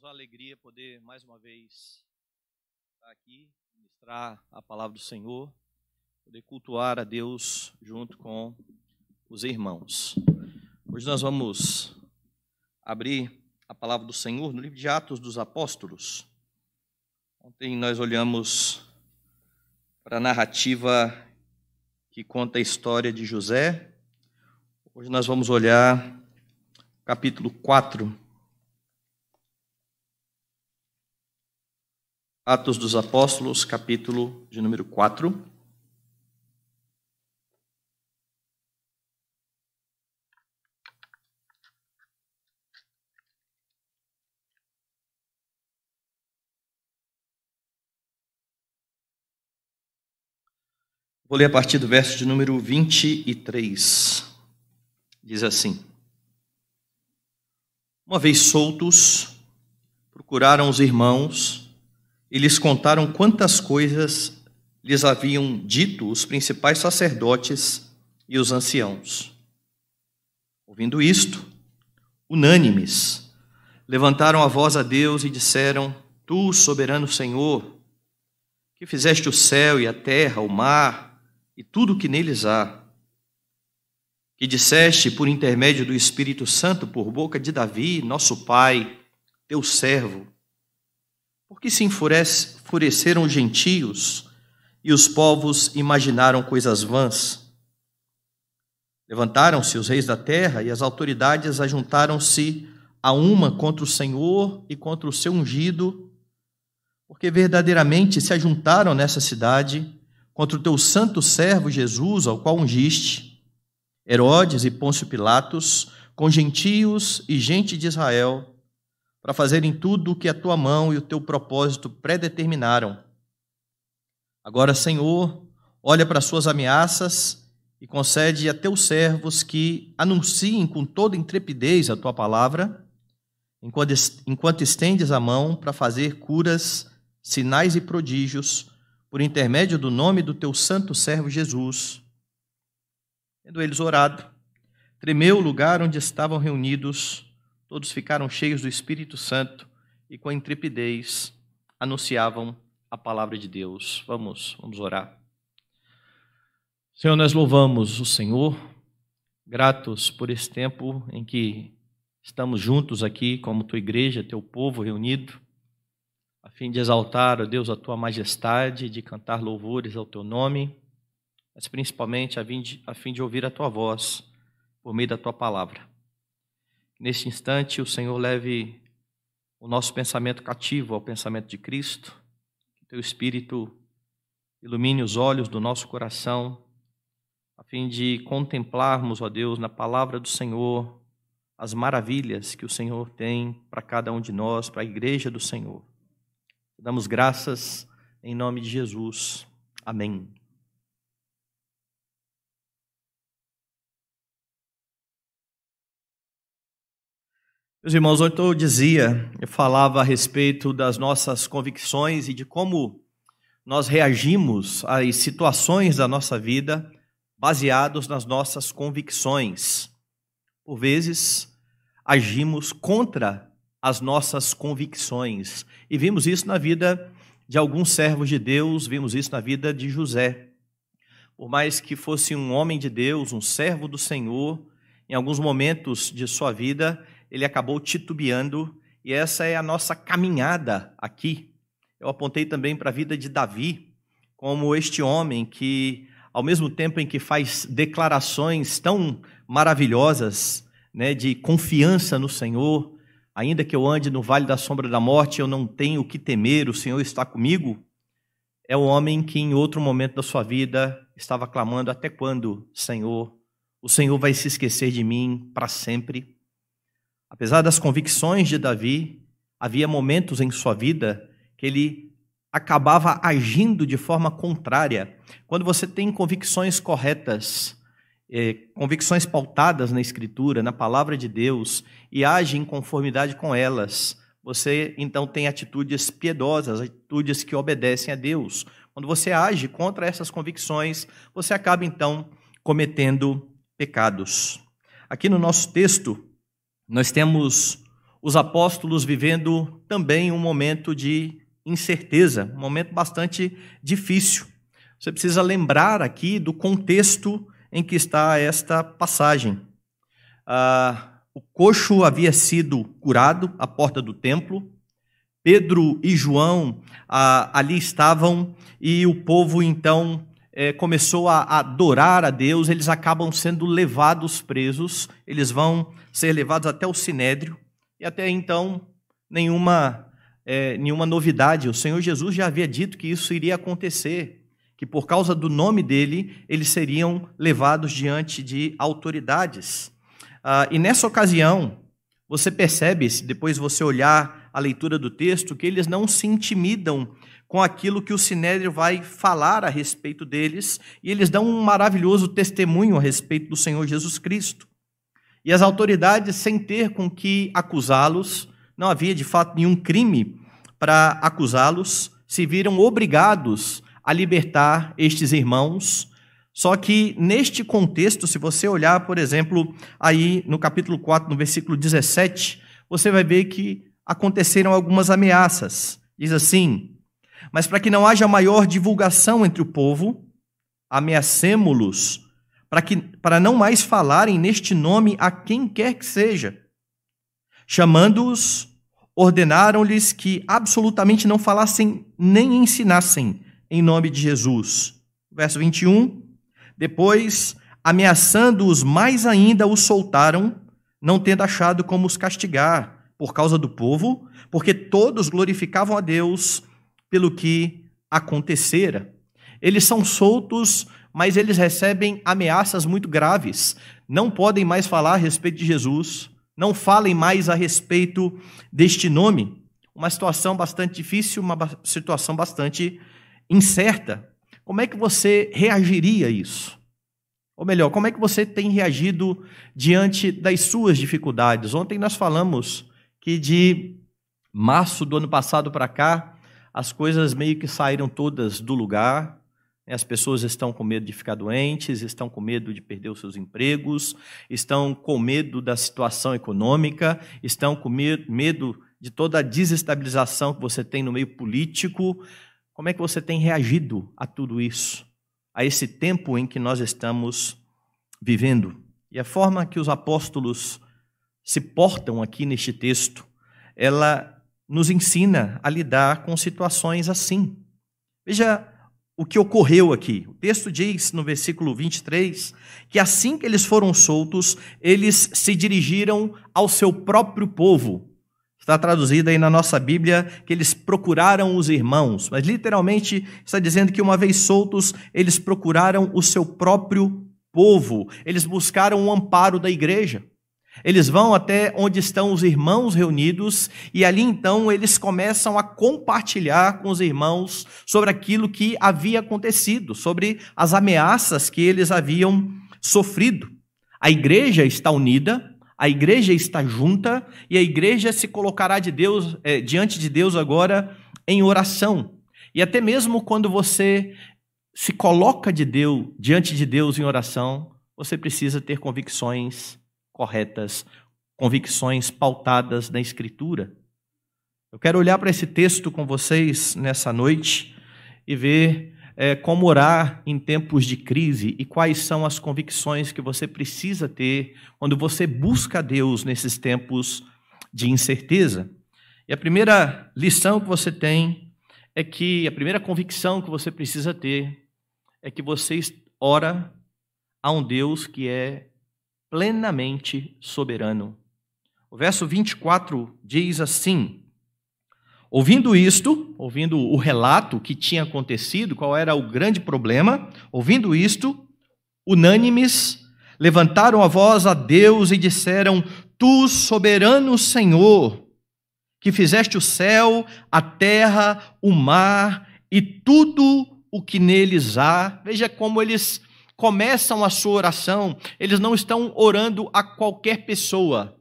irmãos, uma alegria poder mais uma vez estar aqui, ministrar a palavra do Senhor, poder cultuar a Deus junto com os irmãos. Hoje nós vamos abrir a palavra do Senhor no livro de Atos dos Apóstolos. Ontem nós olhamos para a narrativa que conta a história de José. Hoje nós vamos olhar capítulo 4 Atos dos Apóstolos, capítulo de número 4. Vou ler a partir do verso de número 23. Diz assim: Uma vez soltos, procuraram os irmãos e lhes contaram quantas coisas lhes haviam dito os principais sacerdotes e os anciãos. Ouvindo isto, unânimes, levantaram a voz a Deus e disseram: Tu, soberano Senhor, que fizeste o céu e a terra, o mar e tudo o que neles há, que disseste por intermédio do Espírito Santo por boca de Davi, nosso pai, teu servo, por que se enfureceram os gentios e os povos imaginaram coisas vãs? Levantaram-se os reis da terra e as autoridades ajuntaram-se a uma contra o Senhor e contra o seu ungido, porque verdadeiramente se ajuntaram nessa cidade contra o teu santo servo Jesus, ao qual ungiste, Herodes e Pôncio Pilatos, com gentios e gente de Israel, para fazerem tudo o que a tua mão e o teu propósito predeterminaram. Agora, Senhor, olha para as suas ameaças e concede a teus servos que anunciem com toda intrepidez a tua palavra, enquanto estendes a mão para fazer curas, sinais e prodígios, por intermédio do nome do teu santo servo Jesus. Tendo eles orado, tremeu o lugar onde estavam reunidos, todos ficaram cheios do Espírito Santo e com intrepidez anunciavam a palavra de Deus. Vamos, vamos orar. Senhor, nós louvamos o Senhor, gratos por esse tempo em que estamos juntos aqui como tua igreja, teu povo reunido, a fim de exaltar, ó Deus, a tua majestade, de cantar louvores ao teu nome, mas principalmente a fim de, a fim de ouvir a tua voz por meio da tua palavra neste instante o Senhor leve o nosso pensamento cativo ao pensamento de Cristo, que teu Espírito ilumine os olhos do nosso coração, a fim de contemplarmos, ó Deus, na palavra do Senhor, as maravilhas que o Senhor tem para cada um de nós, para a igreja do Senhor. Damos graças em nome de Jesus. Amém. Meus irmãos, ontem eu dizia, eu falava a respeito das nossas convicções e de como nós reagimos às situações da nossa vida baseados nas nossas convicções. Por vezes, agimos contra as nossas convicções. E vimos isso na vida de alguns servos de Deus, vimos isso na vida de José. Por mais que fosse um homem de Deus, um servo do Senhor, em alguns momentos de sua vida, ele acabou titubeando, e essa é a nossa caminhada aqui. Eu apontei também para a vida de Davi, como este homem que, ao mesmo tempo em que faz declarações tão maravilhosas, né, de confiança no Senhor, ainda que eu ande no vale da sombra da morte, eu não tenho o que temer, o Senhor está comigo, é o homem que em outro momento da sua vida estava clamando: Até quando, Senhor? O Senhor vai se esquecer de mim para sempre? Apesar das convicções de Davi, havia momentos em sua vida que ele acabava agindo de forma contrária. Quando você tem convicções corretas, eh, convicções pautadas na Escritura, na palavra de Deus, e age em conformidade com elas, você então tem atitudes piedosas, atitudes que obedecem a Deus. Quando você age contra essas convicções, você acaba então cometendo pecados. Aqui no nosso texto, nós temos os apóstolos vivendo também um momento de incerteza, um momento bastante difícil. Você precisa lembrar aqui do contexto em que está esta passagem. Ah, o coxo havia sido curado à porta do templo, Pedro e João ah, ali estavam e o povo então eh, começou a adorar a Deus. Eles acabam sendo levados presos, eles vão ser levados até o sinédrio, e até então nenhuma, é, nenhuma novidade. O Senhor Jesus já havia dito que isso iria acontecer, que por causa do nome dele, eles seriam levados diante de autoridades. Ah, e nessa ocasião, você percebe, se depois você olhar a leitura do texto, que eles não se intimidam com aquilo que o Sinédrio vai falar a respeito deles, e eles dão um maravilhoso testemunho a respeito do Senhor Jesus Cristo e as autoridades, sem ter com que acusá-los, não havia de fato nenhum crime para acusá-los, se viram obrigados a libertar estes irmãos. Só que neste contexto, se você olhar, por exemplo, aí no capítulo 4, no versículo 17, você vai ver que aconteceram algumas ameaças. Diz assim: Mas para que não haja maior divulgação entre o povo, ameacemo-los para, que, para não mais falarem neste nome a quem quer que seja. Chamando-os, ordenaram-lhes que absolutamente não falassem nem ensinassem em nome de Jesus. Verso 21. Depois, ameaçando-os mais ainda, os soltaram, não tendo achado como os castigar por causa do povo, porque todos glorificavam a Deus pelo que acontecera. Eles são soltos mas eles recebem ameaças muito graves. Não podem mais falar a respeito de Jesus, não falem mais a respeito deste nome. Uma situação bastante difícil, uma situação bastante incerta. Como é que você reagiria a isso? Ou melhor, como é que você tem reagido diante das suas dificuldades? Ontem nós falamos que de março do ano passado para cá, as coisas meio que saíram todas do lugar, né? As pessoas estão com medo de ficar doentes, estão com medo de perder os seus empregos, estão com medo da situação econômica, estão com medo de toda a desestabilização que você tem no meio político. Como é que você tem reagido a tudo isso, a esse tempo em que nós estamos vivendo? E a forma que os apóstolos se portam aqui neste texto, ela nos ensina a lidar com situações assim. Veja o que ocorreu aqui. O texto diz, no versículo 23, que assim que eles foram soltos, eles se dirigiram ao seu próprio povo. Está traduzido aí na nossa Bíblia que eles procuraram os irmãos, mas literalmente está dizendo que uma vez soltos, eles procuraram o seu próprio povo, eles buscaram o amparo da igreja. Eles vão até onde estão os irmãos reunidos e ali então eles começam a compartilhar com os irmãos sobre aquilo que havia acontecido, sobre as ameaças que eles haviam sofrido. A igreja está unida, a igreja está junta e a igreja se colocará de Deus, eh, diante de Deus agora em oração. E até mesmo quando você se coloca de Deus, diante de Deus em oração, você precisa ter convicções corretas, convicções pautadas na Escritura. Eu quero olhar para esse texto com vocês nessa noite e ver é, como orar em tempos de crise e quais são as convicções que você precisa ter quando você busca Deus nesses tempos de incerteza. E a primeira lição que você tem é que, a primeira convicção que você precisa ter é que você ora a um Deus que é plenamente soberano. O verso 24 diz assim: Ouvindo isto, ouvindo o relato que tinha acontecido, qual era o grande problema, ouvindo isto, unânimes levantaram a voz a Deus e disseram: Tu, soberano Senhor, que fizeste o céu, a terra, o mar e tudo o que neles há. Veja como eles começam a sua oração, eles não estão orando a qualquer pessoa.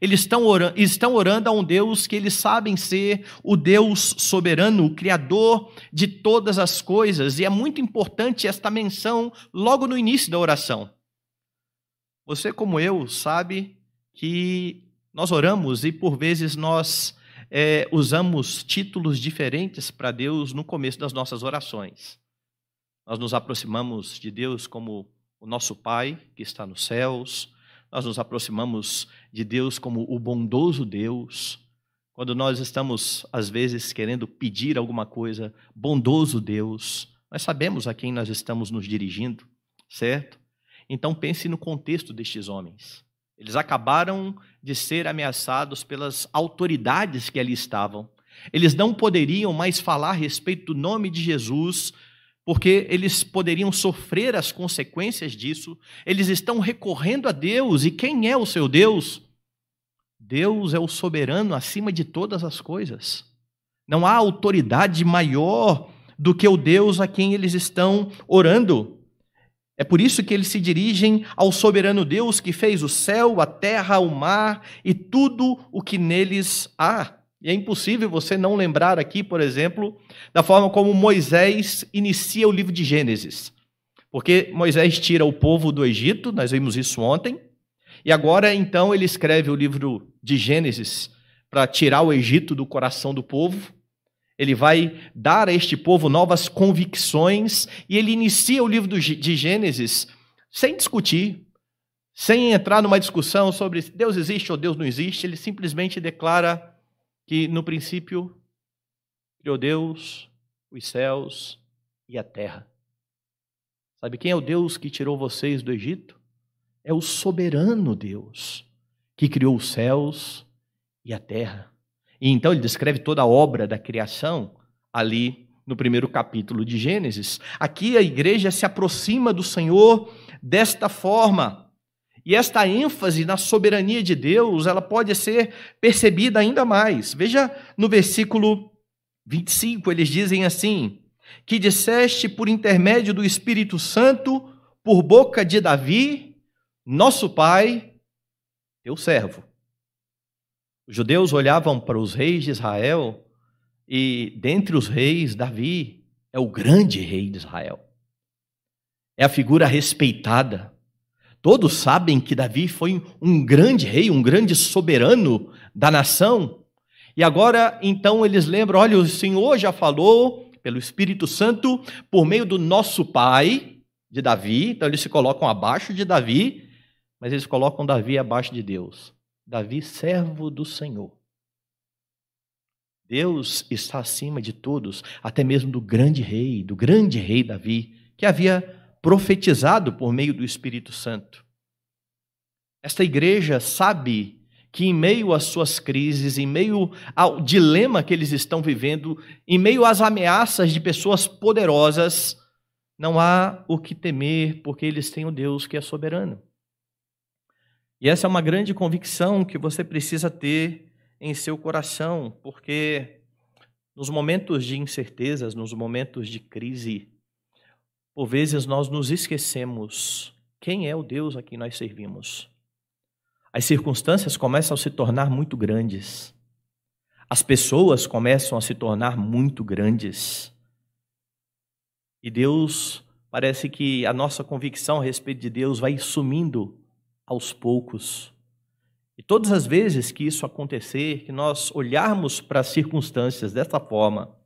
Eles estão orando, estão orando a um Deus que eles sabem ser o Deus soberano, o Criador de todas as coisas. E é muito importante esta menção logo no início da oração. Você, como eu, sabe que nós oramos e por vezes nós é, usamos títulos diferentes para Deus no começo das nossas orações. Nós nos aproximamos de Deus como o nosso Pai que está nos céus, nós nos aproximamos de Deus como o bondoso Deus. Quando nós estamos, às vezes, querendo pedir alguma coisa, bondoso Deus, nós sabemos a quem nós estamos nos dirigindo, certo? Então pense no contexto destes homens. Eles acabaram de ser ameaçados pelas autoridades que ali estavam. Eles não poderiam mais falar a respeito do nome de Jesus porque eles poderiam sofrer as consequências disso. Eles estão recorrendo a Deus, e quem é o seu Deus? Deus é o soberano acima de todas as coisas. Não há autoridade maior do que o Deus a quem eles estão orando. É por isso que eles se dirigem ao soberano Deus que fez o céu, a terra, o mar e tudo o que neles há. E é impossível você não lembrar aqui, por exemplo, da forma como Moisés inicia o livro de Gênesis. Porque Moisés tira o povo do Egito, nós vimos isso ontem, e agora então ele escreve o livro de Gênesis para tirar o Egito do coração do povo. Ele vai dar a este povo novas convicções e ele inicia o livro de Gênesis sem discutir, sem entrar numa discussão sobre Deus existe ou Deus não existe, ele simplesmente declara que no princípio criou Deus, os céus e a terra. Sabe quem é o Deus que tirou vocês do Egito? É o soberano Deus que criou os céus e a terra. E então ele descreve toda a obra da criação ali no primeiro capítulo de Gênesis. Aqui a igreja se aproxima do Senhor desta forma. E esta ênfase na soberania de Deus, ela pode ser percebida ainda mais. Veja no versículo 25, eles dizem assim: que disseste por intermédio do Espírito Santo, por boca de Davi, nosso pai, teu servo. Os judeus olhavam para os reis de Israel e, dentre os reis, Davi é o grande rei de Israel. É a figura respeitada, Todos sabem que Davi foi um grande rei, um grande soberano da nação. E agora, então, eles lembram: olha, o Senhor já falou pelo Espírito Santo, por meio do nosso pai, de Davi. Então, eles se colocam abaixo de Davi, mas eles colocam Davi abaixo de Deus. Davi, servo do Senhor. Deus está acima de todos, até mesmo do grande rei, do grande rei Davi, que havia profetizado por meio do Espírito Santo. Esta igreja sabe que, em meio às suas crises, em meio ao dilema que eles estão vivendo, em meio às ameaças de pessoas poderosas, não há o que temer, porque eles têm o Deus que é soberano. E essa é uma grande convicção que você precisa ter em seu coração, porque nos momentos de incertezas, nos momentos de crise, por vezes nós nos esquecemos quem é o Deus a quem nós servimos. As circunstâncias começam a se tornar muito grandes. As pessoas começam a se tornar muito grandes. E Deus, parece que a nossa convicção a respeito de Deus vai sumindo aos poucos. E todas as vezes que isso acontecer, que nós olharmos para as circunstâncias dessa forma,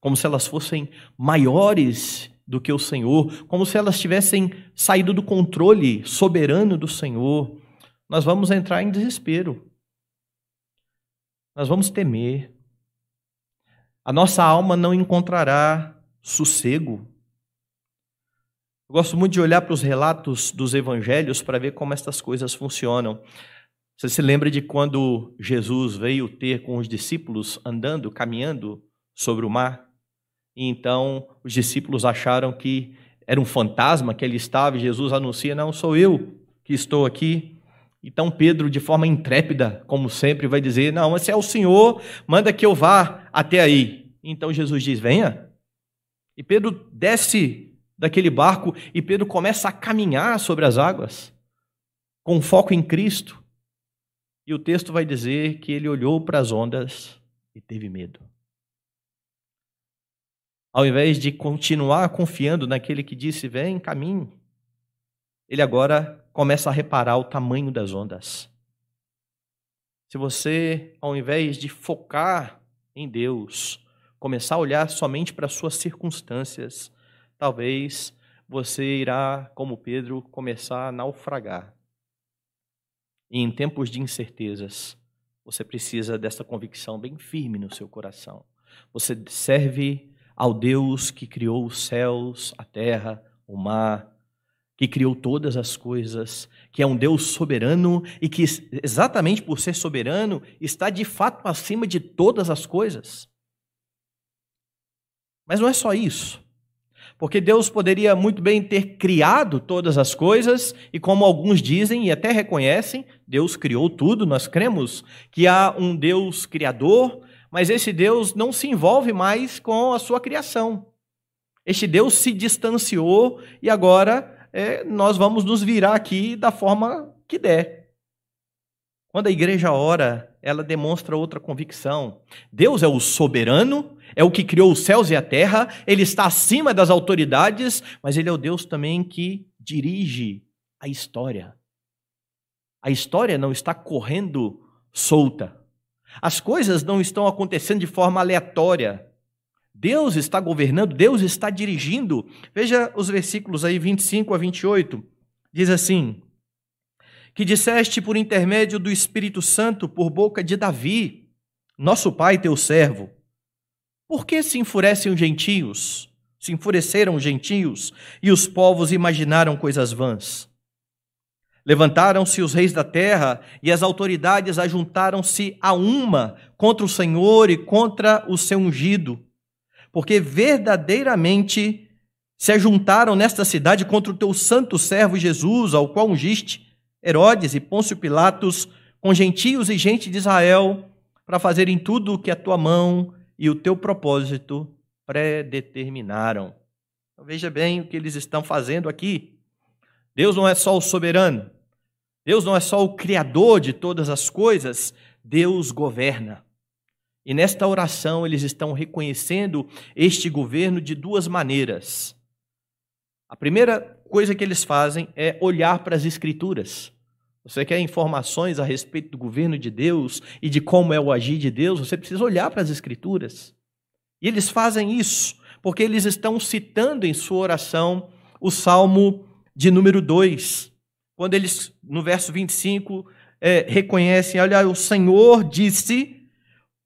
como se elas fossem maiores do que o Senhor, como se elas tivessem saído do controle soberano do Senhor, nós vamos entrar em desespero. Nós vamos temer. A nossa alma não encontrará sossego. Eu gosto muito de olhar para os relatos dos evangelhos para ver como estas coisas funcionam. Você se lembra de quando Jesus veio ter com os discípulos andando, caminhando sobre o mar? Então os discípulos acharam que era um fantasma que ele estava e Jesus anuncia: Não, sou eu que estou aqui. Então Pedro, de forma intrépida, como sempre, vai dizer: Não, esse é o Senhor, manda que eu vá até aí. Então Jesus diz: Venha. E Pedro desce daquele barco e Pedro começa a caminhar sobre as águas, com foco em Cristo. E o texto vai dizer que ele olhou para as ondas e teve medo. Ao invés de continuar confiando naquele que disse, vem, caminhe, ele agora começa a reparar o tamanho das ondas. Se você, ao invés de focar em Deus, começar a olhar somente para suas circunstâncias, talvez você irá, como Pedro, começar a naufragar. E em tempos de incertezas, você precisa dessa convicção bem firme no seu coração. Você serve ao Deus que criou os céus, a terra, o mar, que criou todas as coisas, que é um Deus soberano e que, exatamente por ser soberano, está de fato acima de todas as coisas. Mas não é só isso. Porque Deus poderia muito bem ter criado todas as coisas, e como alguns dizem e até reconhecem, Deus criou tudo, nós cremos que há um Deus criador mas esse Deus não se envolve mais com a sua criação. Este Deus se distanciou e agora é, nós vamos nos virar aqui da forma que der. Quando a igreja ora, ela demonstra outra convicção. Deus é o soberano, é o que criou os céus e a terra, ele está acima das autoridades, mas ele é o Deus também que dirige a história. A história não está correndo solta. As coisas não estão acontecendo de forma aleatória. Deus está governando, Deus está dirigindo. Veja os versículos aí 25 a 28. Diz assim: Que disseste por intermédio do Espírito Santo por boca de Davi, nosso pai, teu servo. Por que se enfurecem os gentios? Se enfureceram os gentios e os povos imaginaram coisas vãs. Levantaram-se os reis da terra e as autoridades ajuntaram-se a uma contra o Senhor e contra o seu ungido, porque verdadeiramente se ajuntaram nesta cidade contra o teu santo servo Jesus, ao qual ungiste Herodes e Pôncio Pilatos, com gentios e gente de Israel, para fazerem tudo o que a tua mão e o teu propósito predeterminaram. Então, veja bem o que eles estão fazendo aqui. Deus não é só o soberano, Deus não é só o criador de todas as coisas, Deus governa. E nesta oração eles estão reconhecendo este governo de duas maneiras. A primeira coisa que eles fazem é olhar para as Escrituras. Você quer informações a respeito do governo de Deus e de como é o agir de Deus? Você precisa olhar para as Escrituras. E eles fazem isso porque eles estão citando em sua oração o Salmo de número 2, quando eles, no verso 25, é, reconhecem: olha, o Senhor disse,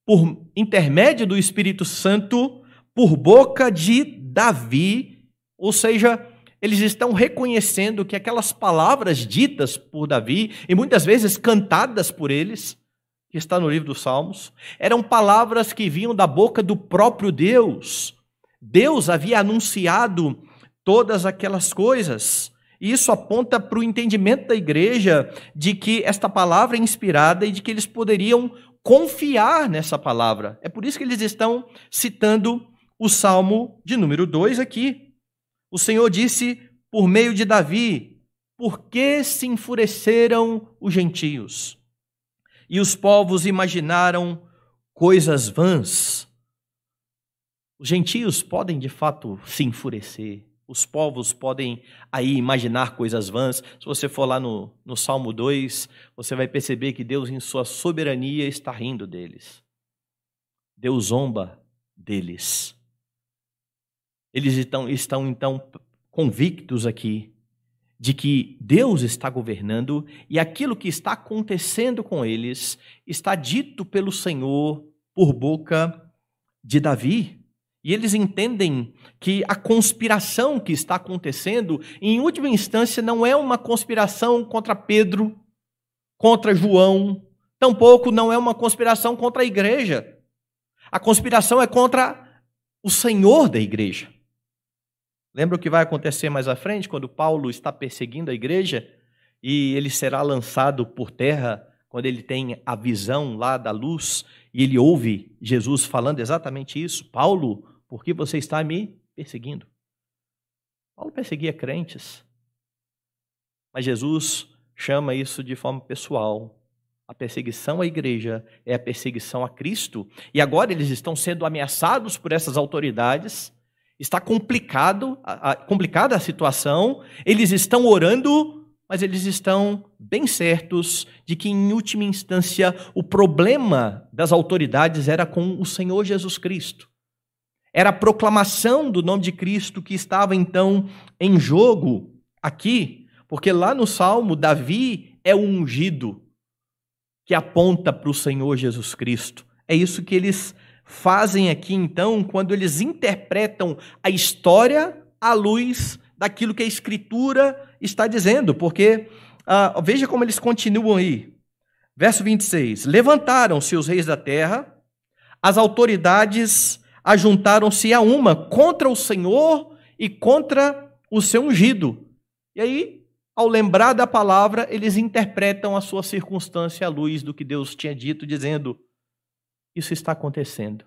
por intermédio do Espírito Santo, por boca de Davi, ou seja, eles estão reconhecendo que aquelas palavras ditas por Davi, e muitas vezes cantadas por eles, que está no livro dos Salmos, eram palavras que vinham da boca do próprio Deus. Deus havia anunciado todas aquelas coisas. Isso aponta para o entendimento da igreja de que esta palavra é inspirada e de que eles poderiam confiar nessa palavra. É por isso que eles estão citando o Salmo de número 2 aqui. O Senhor disse por meio de Davi: Por que se enfureceram os gentios? E os povos imaginaram coisas vãs. Os gentios podem de fato se enfurecer os povos podem aí imaginar coisas vãs. Se você for lá no, no Salmo 2, você vai perceber que Deus, em sua soberania, está rindo deles. Deus zomba deles. Eles estão, estão então convictos aqui de que Deus está governando e aquilo que está acontecendo com eles está dito pelo Senhor por boca de Davi. E eles entendem que a conspiração que está acontecendo, em última instância, não é uma conspiração contra Pedro, contra João, tampouco não é uma conspiração contra a igreja. A conspiração é contra o Senhor da igreja. Lembra o que vai acontecer mais à frente, quando Paulo está perseguindo a igreja e ele será lançado por terra quando ele tem a visão lá da luz e ele ouve Jesus falando exatamente isso? Paulo, porque você está me perseguindo. Paulo perseguia crentes, mas Jesus chama isso de forma pessoal. A perseguição à igreja é a perseguição a Cristo, e agora eles estão sendo ameaçados por essas autoridades. Está complicado, complicada a situação. Eles estão orando, mas eles estão bem certos de que, em última instância, o problema das autoridades era com o Senhor Jesus Cristo. Era a proclamação do nome de Cristo que estava então em jogo aqui, porque lá no Salmo, Davi é o ungido que aponta para o Senhor Jesus Cristo. É isso que eles fazem aqui então, quando eles interpretam a história à luz daquilo que a Escritura está dizendo, porque ah, veja como eles continuam aí. Verso 26: Levantaram-se os reis da terra, as autoridades ajuntaram-se a uma contra o Senhor e contra o seu ungido. E aí, ao lembrar da palavra, eles interpretam a sua circunstância à luz do que Deus tinha dito, dizendo: Isso está acontecendo.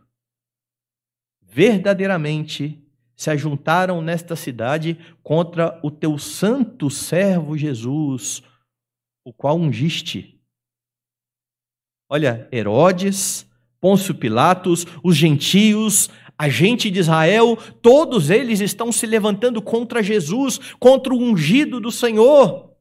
Verdadeiramente se ajuntaram nesta cidade contra o teu santo servo Jesus, o qual ungiste. Olha, Herodes, Pôncio Pilatos, os gentios, a gente de Israel, todos eles estão se levantando contra Jesus, contra o ungido do Senhor.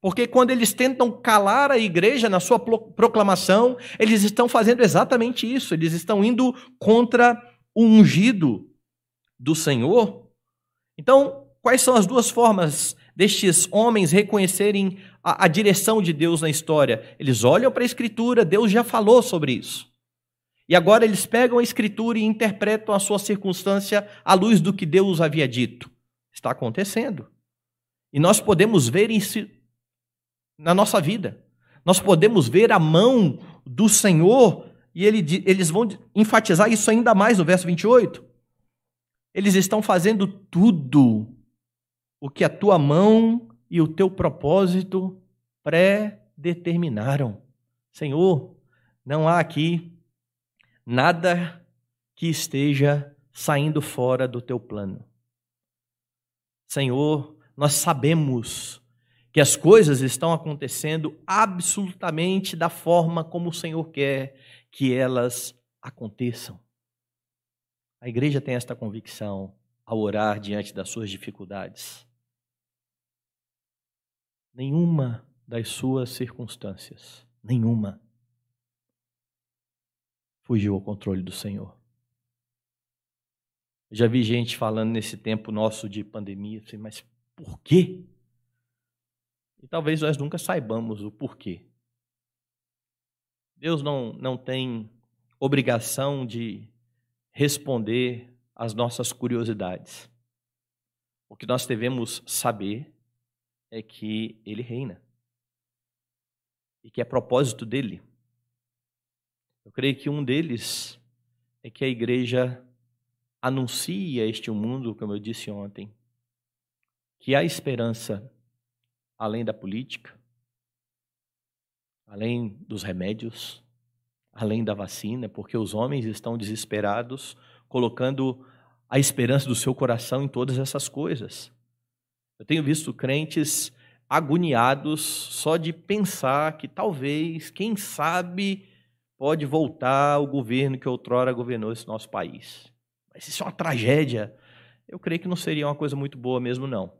Porque quando eles tentam calar a igreja na sua proclamação, eles estão fazendo exatamente isso, eles estão indo contra o ungido do Senhor. Então, quais são as duas formas destes homens reconhecerem a, a direção de Deus na história? Eles olham para a Escritura, Deus já falou sobre isso. E agora eles pegam a escritura e interpretam a sua circunstância à luz do que Deus havia dito. Está acontecendo. E nós podemos ver isso na nossa vida. Nós podemos ver a mão do Senhor, e ele, eles vão enfatizar isso ainda mais no verso 28. Eles estão fazendo tudo o que a tua mão e o teu propósito pré-determinaram. Senhor, não há aqui nada que esteja saindo fora do teu plano. Senhor, nós sabemos que as coisas estão acontecendo absolutamente da forma como o Senhor quer que elas aconteçam. A igreja tem esta convicção ao orar diante das suas dificuldades. Nenhuma das suas circunstâncias, nenhuma fugiu ao controle do Senhor. Eu já vi gente falando nesse tempo nosso de pandemia, assim, mas por quê? E talvez nós nunca saibamos o porquê. Deus não, não tem obrigação de responder às nossas curiosidades. O que nós devemos saber é que Ele reina e que é propósito dele eu creio que um deles é que a igreja anuncie a este mundo, como eu disse ontem, que há esperança além da política, além dos remédios, além da vacina, porque os homens estão desesperados, colocando a esperança do seu coração em todas essas coisas. Eu tenho visto crentes agoniados só de pensar que talvez, quem sabe, pode voltar o governo que outrora governou esse nosso país. Mas isso é uma tragédia. Eu creio que não seria uma coisa muito boa mesmo, não.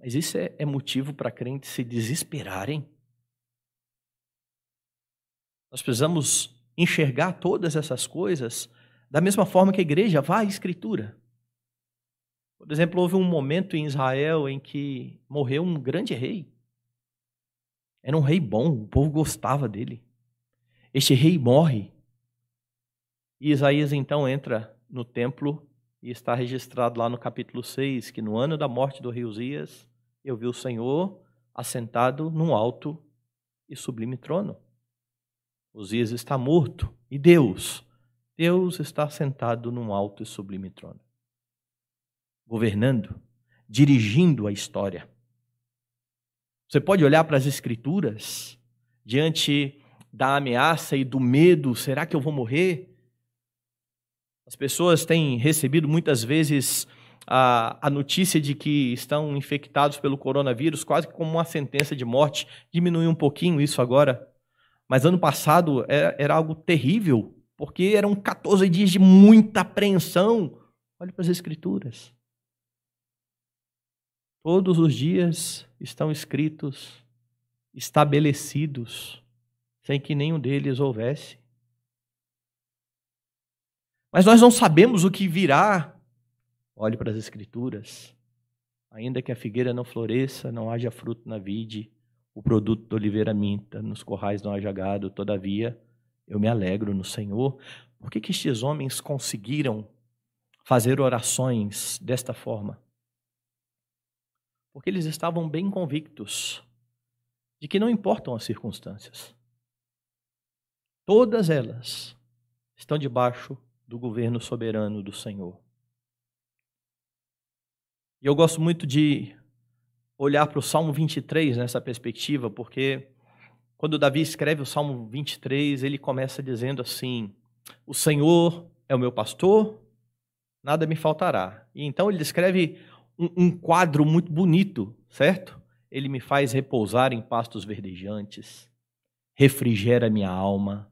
Mas isso é, é motivo para crentes se desesperarem. Nós precisamos enxergar todas essas coisas da mesma forma que a igreja vai à Escritura. Por exemplo, houve um momento em Israel em que morreu um grande rei. Era um rei bom, o povo gostava dele. Este rei morre. E Isaías então entra no templo e está registrado lá no capítulo 6 que no ano da morte do rei Uzias, eu vi o Senhor assentado num alto e sublime trono. Uzias está morto e Deus, Deus está sentado num alto e sublime trono, governando, dirigindo a história. Você pode olhar para as Escrituras diante da ameaça e do medo: será que eu vou morrer? As pessoas têm recebido muitas vezes a, a notícia de que estão infectados pelo coronavírus, quase como uma sentença de morte. Diminuiu um pouquinho isso agora, mas ano passado era, é, era algo terrível, porque eram 14 dias de muita apreensão. Olhe para as Escrituras. Todos os dias estão escritos, estabelecidos sem que nenhum deles houvesse. Mas nós não sabemos o que virá. Olhe para as Escrituras. Ainda que a figueira não floresça, não haja fruto na vide, o produto da oliveira minta, nos corrais não haja gado, todavia eu me alegro no Senhor. Por que, que estes homens conseguiram fazer orações desta forma? Porque eles estavam bem convictos de que não importam as circunstâncias. Todas elas estão debaixo do governo soberano do Senhor. E eu gosto muito de olhar para o Salmo 23 nessa perspectiva, porque quando Davi escreve o Salmo 23, ele começa dizendo assim: O Senhor é o meu pastor, nada me faltará. E então ele descreve um, um quadro muito bonito, certo? Ele me faz repousar em pastos verdejantes, refrigera minha alma,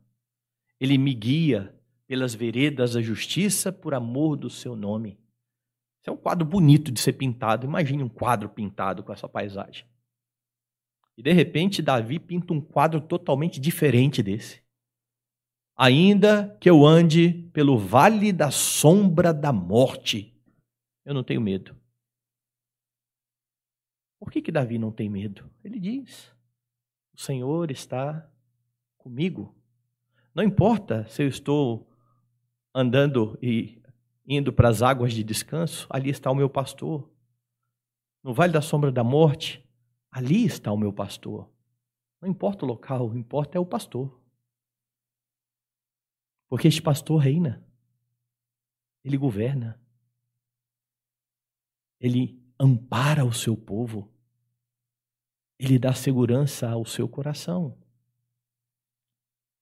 ele me guia pelas veredas da justiça por amor do seu nome. Isso é um quadro bonito de ser pintado. Imagine um quadro pintado com essa paisagem. E de repente, Davi pinta um quadro totalmente diferente desse. Ainda que eu ande pelo vale da sombra da morte, eu não tenho medo. Por que, que Davi não tem medo? Ele diz: O Senhor está comigo. Não importa se eu estou andando e indo para as águas de descanso, ali está o meu pastor. No vale da sombra da morte, ali está o meu pastor. Não importa o local, o que importa é o pastor. Porque este pastor reina. Ele governa. Ele ampara o seu povo. Ele dá segurança ao seu coração.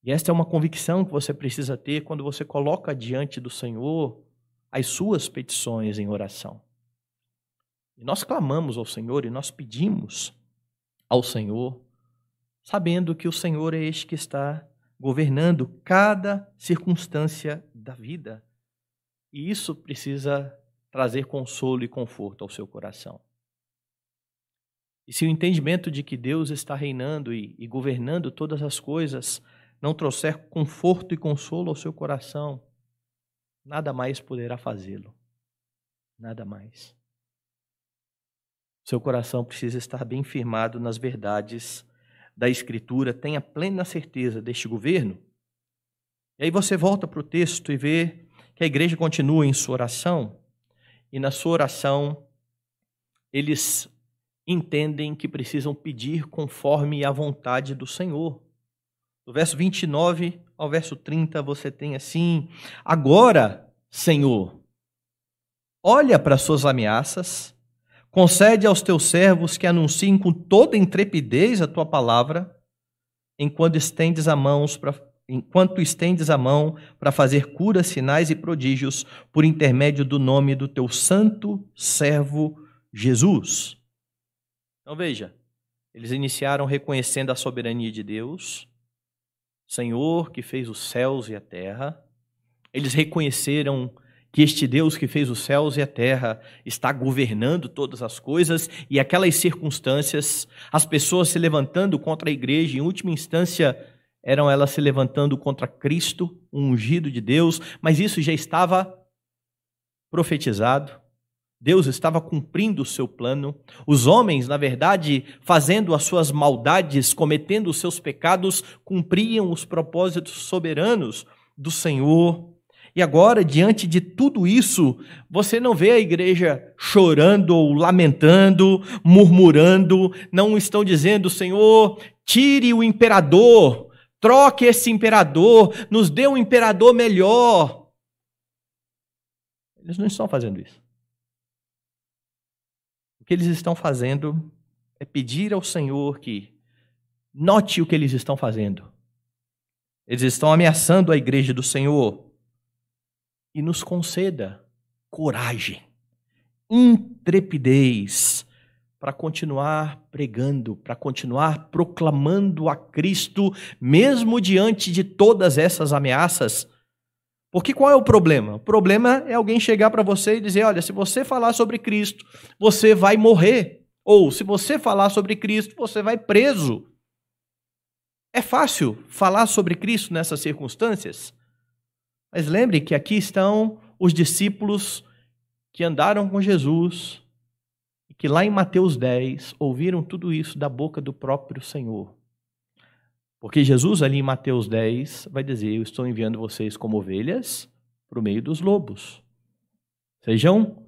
E esta é uma convicção que você precisa ter quando você coloca diante do Senhor as suas petições em oração. E nós clamamos ao Senhor e nós pedimos ao Senhor, sabendo que o Senhor é este que está governando cada circunstância da vida. E isso precisa trazer consolo e conforto ao seu coração. E se o entendimento de que Deus está reinando e, e governando todas as coisas não trouxer conforto e consolo ao seu coração, nada mais poderá fazê-lo. Nada mais. Seu coração precisa estar bem firmado nas verdades da Escritura, tenha plena certeza deste governo. E aí você volta para o texto e vê que a igreja continua em sua oração, e na sua oração eles entendem que precisam pedir conforme a vontade do Senhor do verso 29 ao verso 30, você tem assim: Agora, Senhor, olha para suas ameaças, concede aos teus servos que anunciem com toda intrepidez a tua palavra, enquanto estendes a mãos para enquanto estendes a mão para fazer curas, sinais e prodígios por intermédio do nome do teu santo servo Jesus. Então veja, eles iniciaram reconhecendo a soberania de Deus, Senhor que fez os céus e a terra. Eles reconheceram que este Deus que fez os céus e a terra está governando todas as coisas e aquelas circunstâncias, as pessoas se levantando contra a igreja, em última instância, eram elas se levantando contra Cristo, ungido de Deus, mas isso já estava profetizado. Deus estava cumprindo o seu plano. Os homens, na verdade, fazendo as suas maldades, cometendo os seus pecados, cumpriam os propósitos soberanos do Senhor. E agora, diante de tudo isso, você não vê a igreja chorando ou lamentando, murmurando, não estão dizendo, Senhor, tire o imperador, troque esse imperador, nos dê um imperador melhor. Eles não estão fazendo isso. O que eles estão fazendo é pedir ao Senhor que note o que eles estão fazendo. Eles estão ameaçando a igreja do Senhor e nos conceda coragem, intrepidez para continuar pregando, para continuar proclamando a Cristo, mesmo diante de todas essas ameaças, porque qual é o problema? O problema é alguém chegar para você e dizer: olha, se você falar sobre Cristo, você vai morrer. Ou se você falar sobre Cristo, você vai preso. É fácil falar sobre Cristo nessas circunstâncias? Mas lembre que aqui estão os discípulos que andaram com Jesus e que lá em Mateus 10 ouviram tudo isso da boca do próprio Senhor. Porque Jesus, ali em Mateus 10, vai dizer: Eu estou enviando vocês como ovelhas para o meio dos lobos. Sejam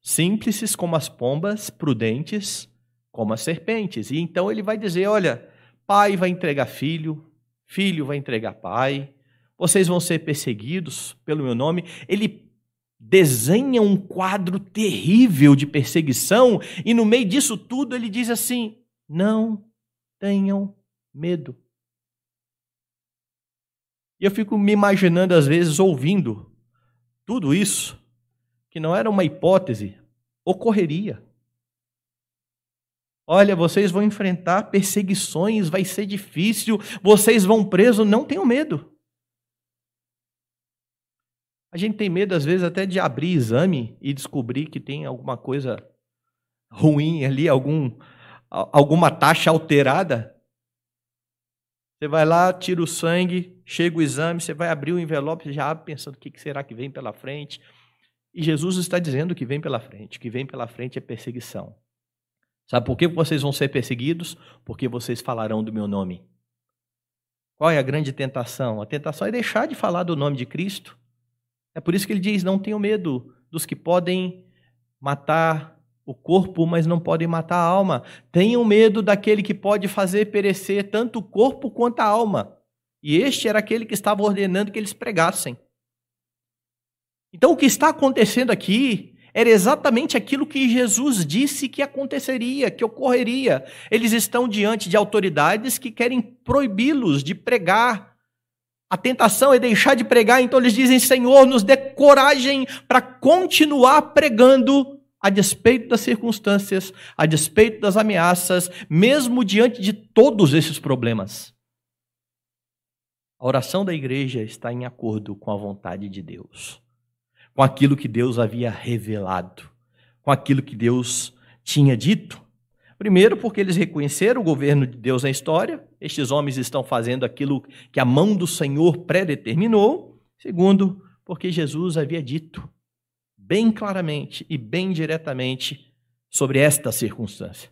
simples como as pombas, prudentes como as serpentes. E então ele vai dizer: Olha, pai vai entregar filho, filho vai entregar pai, vocês vão ser perseguidos pelo meu nome. Ele desenha um quadro terrível de perseguição e no meio disso tudo ele diz assim: Não tenham medo. E eu fico me imaginando, às vezes, ouvindo tudo isso, que não era uma hipótese, ocorreria. Olha, vocês vão enfrentar perseguições, vai ser difícil, vocês vão preso não tenham medo. A gente tem medo, às vezes, até de abrir exame e descobrir que tem alguma coisa ruim ali, algum, alguma taxa alterada. Você vai lá, tira o sangue, chega o exame, você vai abrir o envelope, você já abre pensando o que será que vem pela frente. E Jesus está dizendo que vem pela frente. O que vem pela frente é perseguição. Sabe por que vocês vão ser perseguidos? Porque vocês falarão do meu nome. Qual é a grande tentação? A tentação é deixar de falar do nome de Cristo. É por isso que ele diz: não tenho medo dos que podem matar, o corpo, mas não podem matar a alma. Tenham medo daquele que pode fazer perecer tanto o corpo quanto a alma. E este era aquele que estava ordenando que eles pregassem. Então, o que está acontecendo aqui era exatamente aquilo que Jesus disse que aconteceria, que ocorreria. Eles estão diante de autoridades que querem proibi-los de pregar. A tentação é deixar de pregar, então eles dizem: Senhor, nos dê coragem para continuar pregando a despeito das circunstâncias, a despeito das ameaças, mesmo diante de todos esses problemas. A oração da igreja está em acordo com a vontade de Deus, com aquilo que Deus havia revelado, com aquilo que Deus tinha dito. Primeiro, porque eles reconheceram o governo de Deus na história, estes homens estão fazendo aquilo que a mão do Senhor predeterminou. Segundo, porque Jesus havia dito bem claramente e bem diretamente sobre esta circunstância,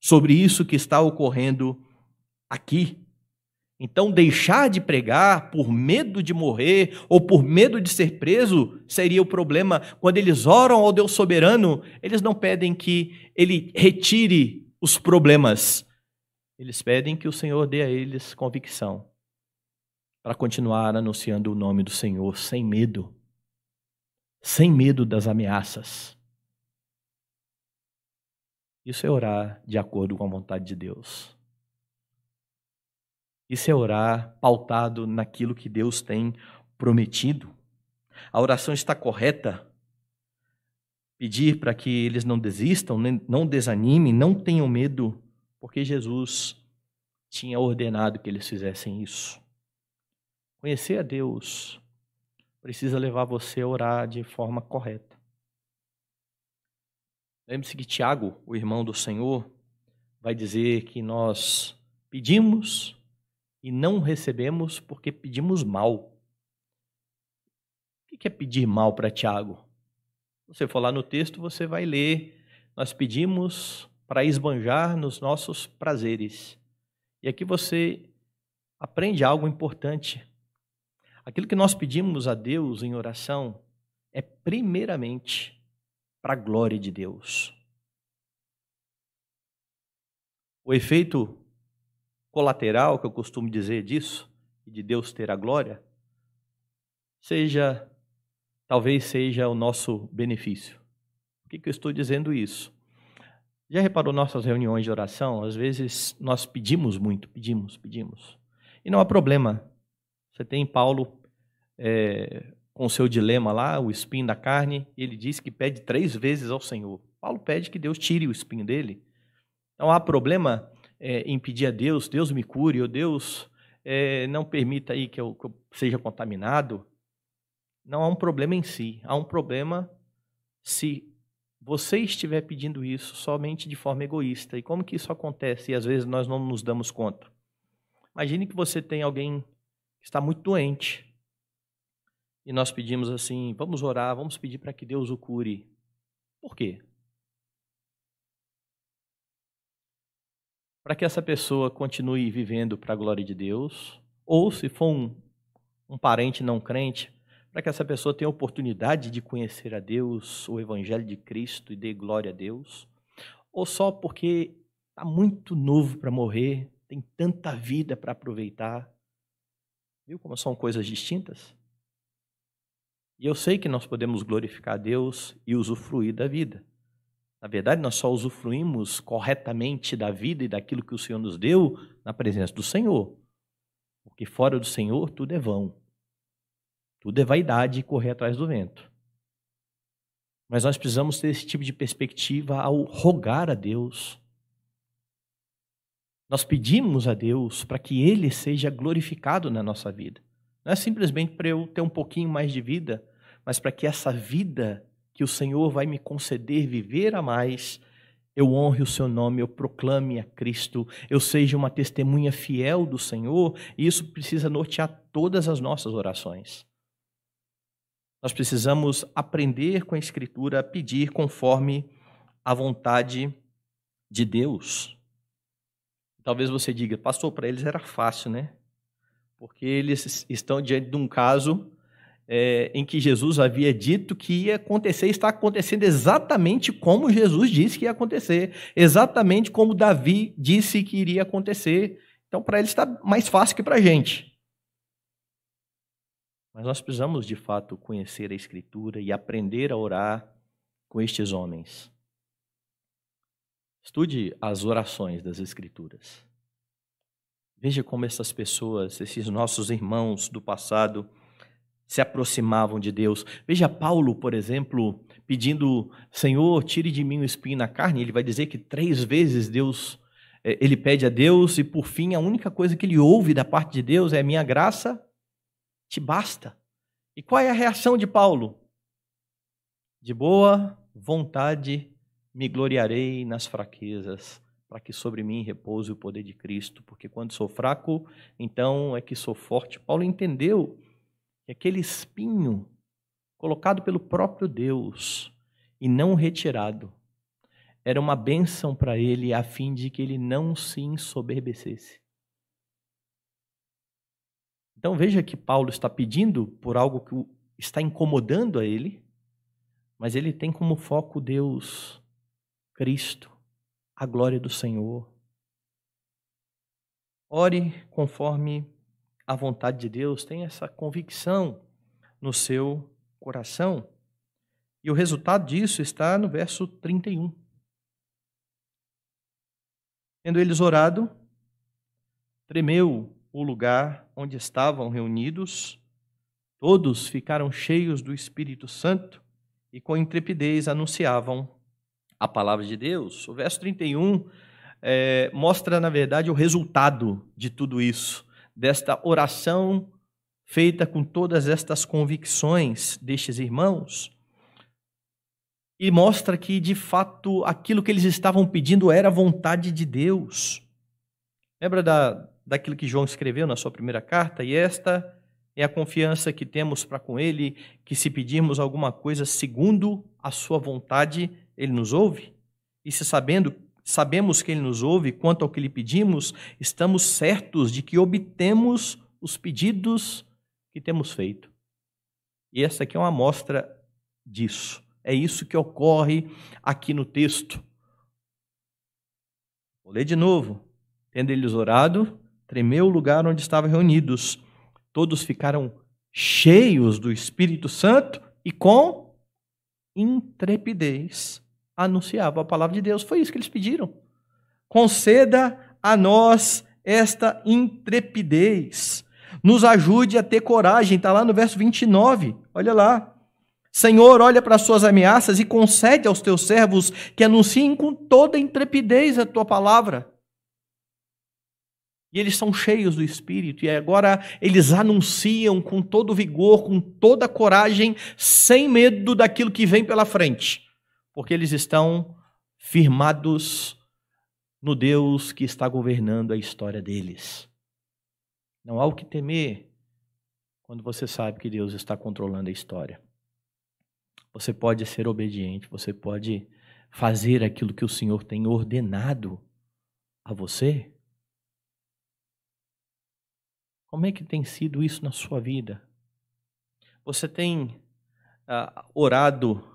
sobre isso que está ocorrendo aqui. Então, deixar de pregar por medo de morrer ou por medo de ser preso seria o problema. Quando eles oram ao Deus soberano, eles não pedem que ele retire os problemas. Eles pedem que o Senhor dê a eles convicção para continuar anunciando o nome do Senhor sem medo sem medo das ameaças. Isso é orar de acordo com a vontade de Deus. Isso é orar pautado naquilo que Deus tem prometido. A oração está correta. Pedir para que eles não desistam, não desanimem, não tenham medo, porque Jesus tinha ordenado que eles fizessem isso. Conhecer a Deus precisa levar você a orar de forma correta. Lembre-se que Tiago, o irmão do Senhor, vai dizer que nós pedimos e não recebemos porque pedimos mal. O que é pedir mal para Tiago? Você for lá no texto, você vai ler. Nós pedimos para esbanjar nos nossos prazeres. E aqui você aprende algo importante Aquilo que nós pedimos a Deus em oração é primeiramente para a glória de Deus. O efeito colateral, que eu costumo dizer disso, de Deus ter a glória, seja, talvez seja o nosso benefício. Por que, que eu estou dizendo isso? Já reparou nossas reuniões de oração? Às vezes nós pedimos muito, pedimos, pedimos. E não há problema você tem Paulo é, com seu dilema lá, o espinho da carne, e ele diz que pede três vezes ao Senhor. Paulo pede que Deus tire o espinho dele. Não há problema é, em pedir a Deus, Deus me cure, ou Deus é, não permita aí que eu, que eu seja contaminado. Não há um problema em si, há um problema se você estiver pedindo isso somente de forma egoísta. E como que isso acontece? E às vezes nós não nos damos conta. Imagine que você tem alguém está muito doente. E nós pedimos assim: vamos orar, vamos pedir para que Deus o cure. Por quê? Para que essa pessoa continue vivendo para a glória de Deus, ou se for um, um parente não crente, para que essa pessoa tenha oportunidade de conhecer a Deus, o Evangelho de Cristo e dê glória a Deus, ou só porque está muito novo para morrer, tem tanta vida para aproveitar. Viu como são coisas distintas? E eu sei que nós podemos glorificar a Deus e usufruir da vida. Na verdade, nós só usufruímos corretamente da vida e daquilo que o Senhor nos deu na presença do Senhor. Porque fora do Senhor tudo é vão. Tudo é vaidade e correr atrás do vento. Mas nós precisamos ter esse tipo de perspectiva ao rogar a Deus, nós pedimos a Deus para que Ele seja glorificado na nossa vida. Não é simplesmente para eu ter um pouquinho mais de vida, mas para que essa vida que o Senhor vai me conceder viver a mais, eu honre o seu nome, eu proclame a Cristo, eu seja uma testemunha fiel do Senhor, e isso precisa nortear todas as nossas orações. Nós precisamos aprender com a Escritura a pedir conforme a vontade de Deus. Talvez você diga, passou para eles era fácil, né? Porque eles estão diante de um caso é, em que Jesus havia dito que ia acontecer, está acontecendo exatamente como Jesus disse que ia acontecer, exatamente como Davi disse que iria acontecer. Então, para eles está mais fácil que para a gente. Mas nós precisamos, de fato, conhecer a Escritura e aprender a orar com estes homens. Estude as orações das Escrituras. Veja como essas pessoas, esses nossos irmãos do passado, se aproximavam de Deus. Veja Paulo, por exemplo, pedindo: Senhor, tire de mim o espinho na carne. Ele vai dizer que três vezes Deus, eh, ele pede a Deus, e por fim a única coisa que ele ouve da parte de Deus é: Minha graça te basta. E qual é a reação de Paulo? De boa vontade me gloriarei nas fraquezas, para que sobre mim repouse o poder de Cristo, porque quando sou fraco, então é que sou forte. Paulo entendeu que aquele espinho colocado pelo próprio Deus e não retirado era uma bênção para ele, a fim de que ele não se ensoberbecesse. Então veja que Paulo está pedindo por algo que está incomodando a ele, mas ele tem como foco Deus. Cristo, a glória do Senhor. Ore conforme a vontade de Deus, tenha essa convicção no seu coração. E o resultado disso está no verso 31. Tendo eles orado, tremeu o lugar onde estavam reunidos, todos ficaram cheios do Espírito Santo e com intrepidez anunciavam a palavra de Deus, o verso 31 é, eh, mostra, na verdade, o resultado de tudo isso, desta oração feita com todas estas convicções destes irmãos, e mostra que, de fato, aquilo que eles estavam pedindo era a vontade de Deus. Lembra da, daquilo que João escreveu na sua primeira carta? E esta é a confiança que temos para com Ele, que se pedirmos alguma coisa segundo a Sua vontade, ele nos ouve? E se sabendo, sabemos que ele nos ouve quanto ao que lhe pedimos, estamos certos de que obtemos os pedidos que temos feito. E essa aqui é uma amostra disso. É isso que ocorre aqui no texto. Vou ler de novo. Tendo eles orado, tremeu o lugar onde estavam reunidos. Todos ficaram cheios do Espírito Santo e com intrepidez anunciava a palavra de Deus. Foi isso que eles pediram. Conceda a nós esta intrepidez. Nos ajude a ter coragem. Está lá no verso 29. Olha lá. Senhor, olha para as suas ameaças e concede aos teus servos que anunciem com toda intrepidez a tua palavra. E eles são cheios do Espírito, e agora eles anunciam com todo vigor, com toda coragem, sem medo daquilo que vem pela frente porque eles estão firmados no Deus que está governando a história deles. Não há o que temer quando você sabe que Deus está controlando a história. Você pode ser obediente, você pode fazer aquilo que o Senhor tem ordenado a você? Como é que tem sido isso na sua vida? Você tem ah, orado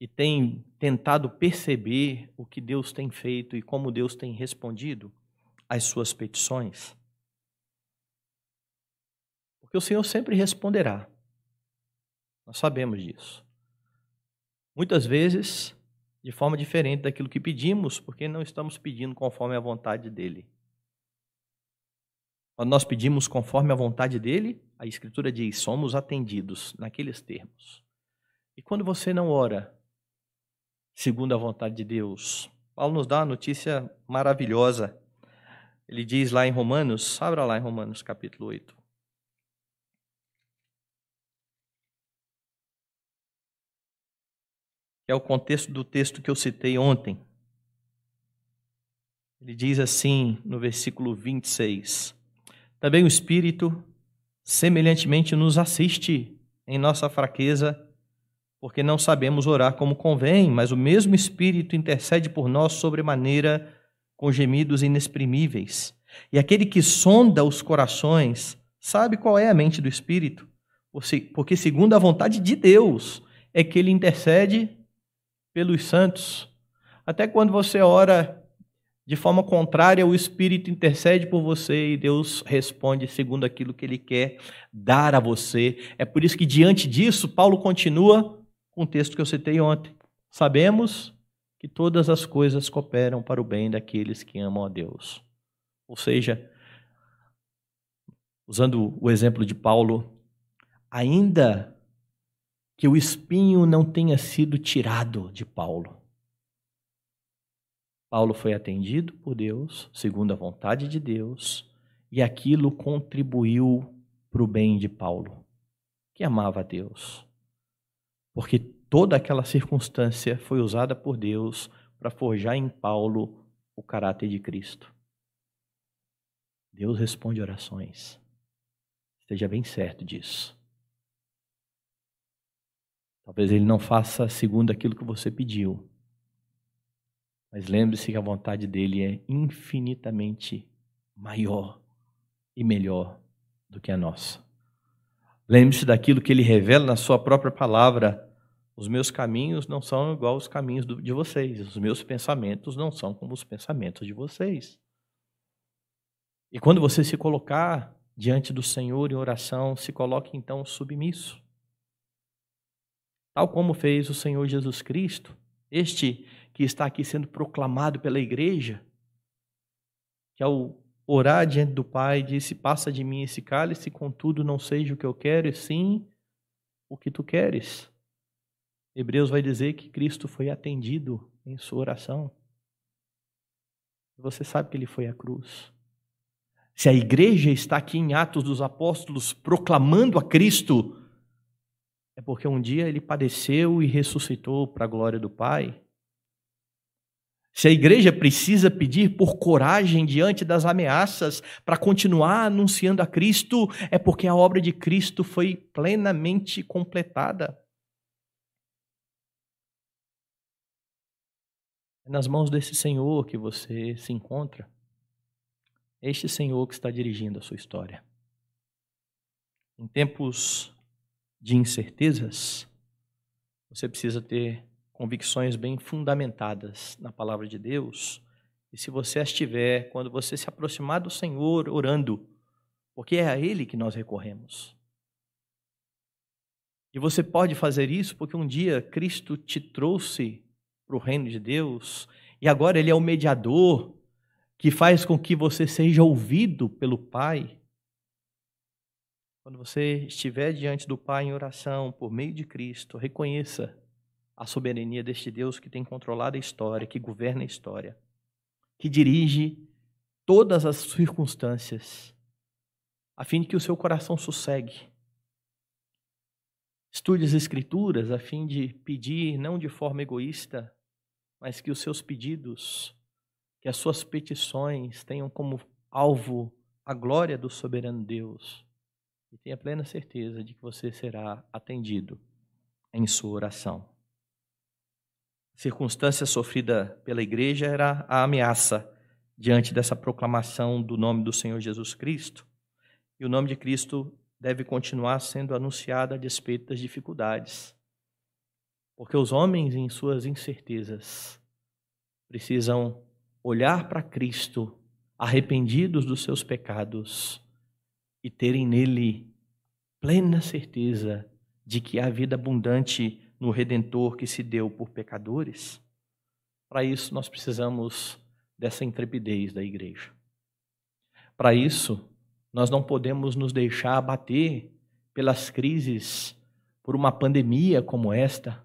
e tem tentado perceber o que Deus tem feito e como Deus tem respondido às suas petições? Porque o Senhor sempre responderá. Nós sabemos disso. Muitas vezes, de forma diferente daquilo que pedimos, porque não estamos pedindo conforme a vontade dele. Quando nós pedimos conforme a vontade dele, a Escritura diz: somos atendidos naqueles termos. E quando você não ora segundo a vontade de Deus. Paulo nos dá uma notícia maravilhosa. Ele diz lá em Romanos, abra lá em Romanos capítulo 8. Que é o contexto do texto que eu citei ontem. Ele diz assim no versículo 26: Também o Espírito semelhantemente nos assiste em nossa fraqueza, porque não sabemos orar como convém, mas o mesmo Espírito intercede por nós sobremaneira com gemidos inexprimíveis. E aquele que sonda os corações sabe qual é a mente do Espírito, porque segundo a vontade de Deus é que ele intercede pelos santos. Até quando você ora de forma contrária, o Espírito intercede por você e Deus responde segundo aquilo que ele quer dar a você. É por isso que, diante disso, Paulo continua com o texto que eu citei ontem. Sabemos que todas as coisas cooperam para o bem daqueles que amam a Deus. Ou seja, usando o exemplo de Paulo, ainda que o espinho não tenha sido tirado de Paulo. Paulo foi atendido por Deus, segundo a vontade de Deus, e aquilo contribuiu para o bem de Paulo, que amava a Deus porque toda aquela circunstância foi usada por Deus para forjar em Paulo o caráter de Cristo. Deus responde orações. Esteja bem certo disso. Talvez ele não faça segundo aquilo que você pediu. Mas lembre-se que a vontade dele é infinitamente maior e melhor do que a nossa. Lembre-se daquilo que ele revela na sua própria palavra. Os meus caminhos não são igual aos caminhos de vocês. Os meus pensamentos não são como os pensamentos de vocês. E quando você se colocar diante do Senhor em oração, se coloque então submisso. Tal como fez o Senhor Jesus Cristo, este que está aqui sendo proclamado pela igreja, que é o orar diante do Pai, disse: Passa de mim esse cálice, contudo não seja o que eu quero, e sim o que tu queres. Hebreus vai dizer que Cristo foi atendido em sua oração. Você sabe que ele foi à cruz. Se a igreja está aqui em Atos dos Apóstolos proclamando a Cristo, é porque um dia ele padeceu e ressuscitou para a glória do Pai. Se a igreja precisa pedir por coragem diante das ameaças para continuar anunciando a Cristo, é porque a obra de Cristo foi plenamente completada. É nas mãos desse Senhor que você se encontra. É este Senhor que está dirigindo a sua história. Em tempos de incertezas, você precisa ter convicções bem fundamentadas na palavra de Deus. E se você as tiver, quando você se aproximar do Senhor orando, porque é a Ele que nós recorremos. E você pode fazer isso porque um dia Cristo te trouxe para o reino de Deus e agora Ele é o mediador que faz com que você seja ouvido pelo Pai. Quando você estiver diante do Pai em oração, por meio de Cristo, reconheça a soberania deste Deus que tem controlado a história, que governa a história, que dirige todas as circunstâncias, a fim de que o seu coração sossegue. Estude as Escrituras a fim de pedir, não de forma egoísta, mas que os seus pedidos, que as suas petições tenham como alvo a glória do soberano Deus. E tenha plena certeza de que você será atendido em sua oração circunstância sofrida pela igreja era a ameaça diante dessa proclamação do nome do Senhor Jesus Cristo. E o nome de Cristo deve continuar sendo anunciado a despeito das dificuldades. Porque os homens, em suas incertezas, precisam olhar para Cristo, arrependidos dos seus pecados, e terem nele plena certeza de que há vida abundante no Redentor que se deu por pecadores? Para isso, nós precisamos dessa intrepidez da igreja. Para isso, nós não podemos nos deixar abater pelas crises, por uma pandemia como esta.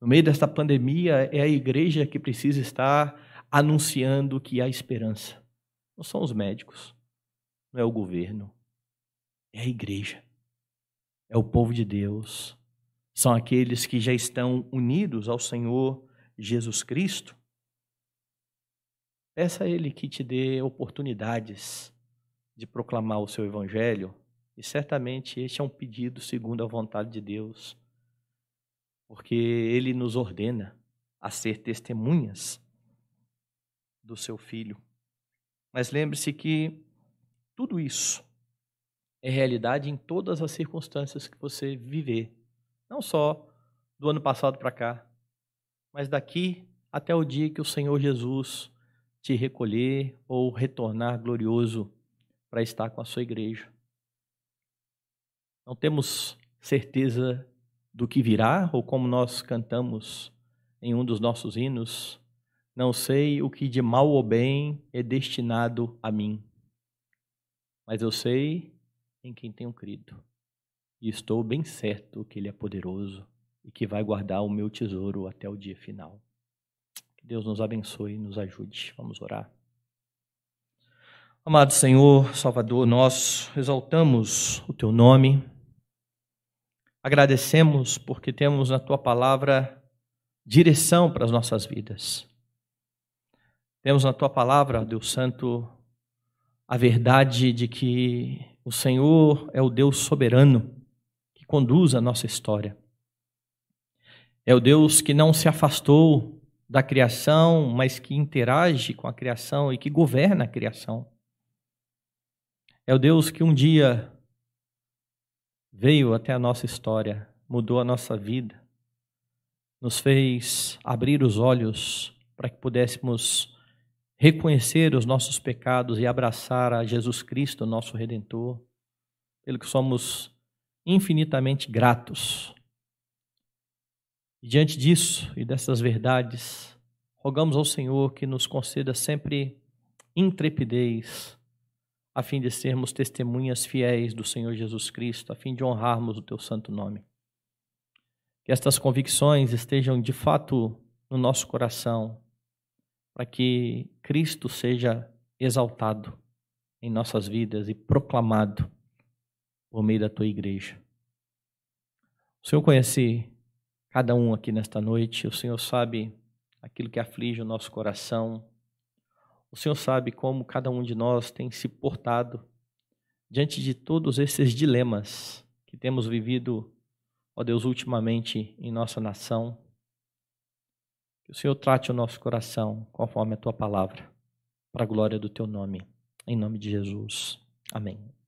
No meio desta pandemia, é a igreja que precisa estar anunciando que há esperança. Não são os médicos, não é o governo, é a igreja, é o povo de Deus são aqueles que já estão unidos ao Senhor Jesus Cristo. Peça a Ele que te dê oportunidades de proclamar o seu Evangelho, e certamente este é um pedido segundo a vontade de Deus, porque Ele nos ordena a ser testemunhas do seu Filho. Mas lembre-se que tudo isso é realidade em todas as circunstâncias que você viver não só do ano passado para cá, mas daqui até o dia que o Senhor Jesus te recolher ou retornar glorioso para estar com a sua igreja. Não temos certeza do que virá, ou como nós cantamos em um dos nossos hinos, não sei o que de mal ou bem é destinado a mim, mas eu sei em quem tenho crido e estou bem certo que Ele é poderoso e que vai guardar o meu tesouro até o dia final. Que Deus nos abençoe e nos ajude. Vamos orar. Amado Senhor, Salvador, nós exaltamos o Teu nome, agradecemos porque temos na Tua palavra direção para as nossas vidas. Temos na Tua palavra, Deus Santo, a verdade de que o Senhor é o Deus soberano que conduz a nossa história. É o Deus que não se afastou da criação, mas que interage com a criação e que governa a criação. É o Deus que um dia veio até a nossa história, mudou a nossa vida, nos fez abrir os olhos para que pudéssemos reconhecer os nossos pecados e abraçar a Jesus Cristo, nosso redentor, pelo que somos infinitamente gratos. E diante disso e dessas verdades, rogamos ao Senhor que nos conceda sempre intrepidez, a fim de sermos testemunhas fiéis do Senhor Jesus Cristo, a fim de honrarmos o teu santo nome. Que estas convicções estejam de fato no nosso coração, para que Cristo seja exaltado em nossas vidas e proclamado por meio da tua igreja. O Senhor conhece cada um aqui nesta noite, o Senhor sabe aquilo que aflige o nosso coração, o Senhor sabe como cada um de nós tem se portado diante de todos esses dilemas que temos vivido, ó Deus, ultimamente em nossa nação. Que o Senhor trate o nosso coração conforme a tua palavra, para a glória do teu nome. Em nome de Jesus. Amém.